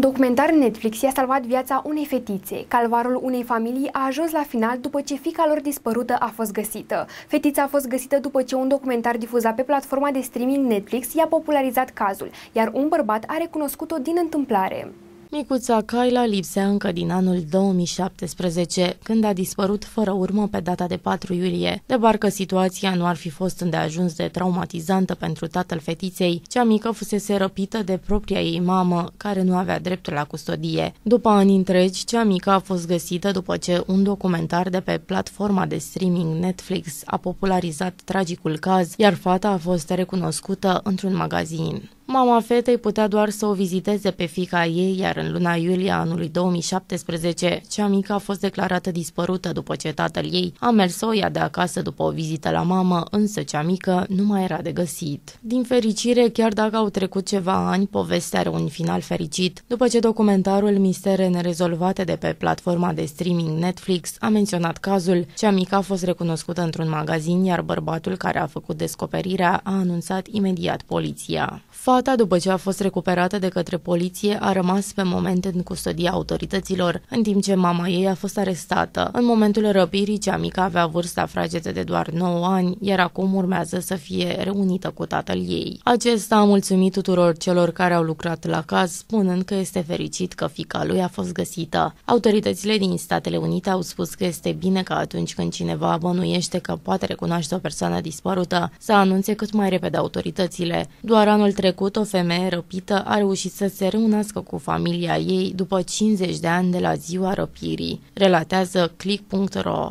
Un documentar Netflix i-a salvat viața unei fetițe. Calvarul unei familii a ajuns la final după ce fica lor dispărută a fost găsită. Fetița a fost găsită după ce un documentar difuzat pe platforma de streaming Netflix i-a popularizat cazul, iar un bărbat a recunoscut-o din întâmplare. Micuța Kaila lipsea încă din anul 2017, când a dispărut fără urmă pe data de 4 iulie. De parcă situația nu ar fi fost îndeajuns de traumatizantă pentru tatăl fetiței, cea mică fusese răpită de propria ei mamă, care nu avea dreptul la custodie. După ani întregi, cea mică a fost găsită după ce un documentar de pe platforma de streaming Netflix a popularizat tragicul caz, iar fata a fost recunoscută într-un magazin. Mama fetei putea doar să o viziteze pe fica ei, iar în luna iulie anului 2017, cea mică a fost declarată dispărută după ce tatăl ei a mers să o ia de acasă după o vizită la mamă, însă cea mică nu mai era de găsit. Din fericire, chiar dacă au trecut ceva ani, povestea are un final fericit, după ce documentarul Mistere nerezolvate de pe platforma de streaming Netflix a menționat cazul, cea mică a fost recunoscută într-un magazin, iar bărbatul care a făcut descoperirea a anunțat imediat poliția. Fata, după ce a fost recuperată de către poliție, a rămas pe moment în custodia autorităților, în timp ce mama ei a fost arestată. În momentul răpirii, cea mică avea vârsta fragedă de doar 9 ani, iar acum urmează să fie reunită cu tatăl ei. Acesta a mulțumit tuturor celor care au lucrat la caz, spunând că este fericit că fica lui a fost găsită. Autoritățile din Statele Unite au spus că este bine că atunci când cineva bănuiește că poate recunoaște o persoană dispărută, să anunțe cât mai repede autoritățile. Doar anul trecut, apărut o femeie răpită a reușit să se reunească cu familia ei după 50 de ani de la ziua răpirii, relatează click.ro.